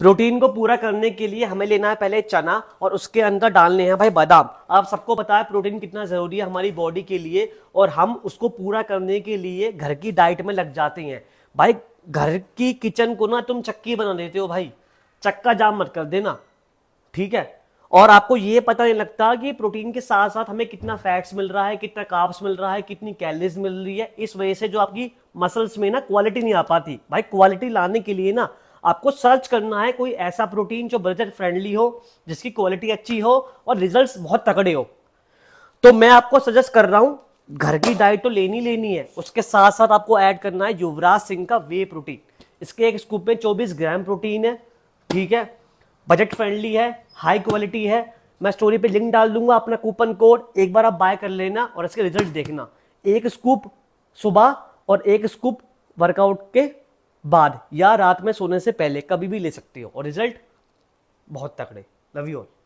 protein को पूरा करने के लिए हमें लेना है पहले चना और उसके अंदर डालने हैं भाई बादाम आप सबको पता है प्रोटीन कितना ज़रूरी है हमारी बॉडी के लिए और हम उसको पूरा करने के लिए घर की डाइट में लग जाते हैं भाई घर की किचन को ना तुम चक्की बना देते हो भाई चक्का जाम मत कर देना ठीक है और आपको ये पता नहीं लगता कि प्रोटीन के साथ साथ हमें कितना फैट्स मिल रहा है कितना काप्स मिल रहा है कितनी कैलरीज मिल रही है इस वजह से जो आपकी मसल्स में ना क्वालिटी नहीं आ पाती भाई क्वालिटी लाने के लिए ना आपको सर्च करना है कोई ऐसा प्रोटीन जो बजट फ्रेंडली हो जिसकी क्वालिटी अच्छी हो और रिजल्ट्स बहुत तगड़े हो तो मैं आपको सजेस्ट कर रहा हूं घर की डाइट तो लेनी लेनी है उसके साथ साथ आपको ऐड करना है युवराज सिंह का वे प्रोटीन इसके एक स्कूप में 24 ग्राम प्रोटीन है ठीक है बजट फ्रेंडली है हाई क्वालिटी है मैं स्टोरी पे लिंक डाल दूंगा अपना कूपन कोड एक बार आप बाय कर लेना और इसके रिजल्ट देखना एक स्कूप सुबह और एक स्कूप वर्कआउट के बाद या रात में सोने से पहले कभी भी ले सकते हो और रिजल्ट बहुत तकड़े लव यू ऑल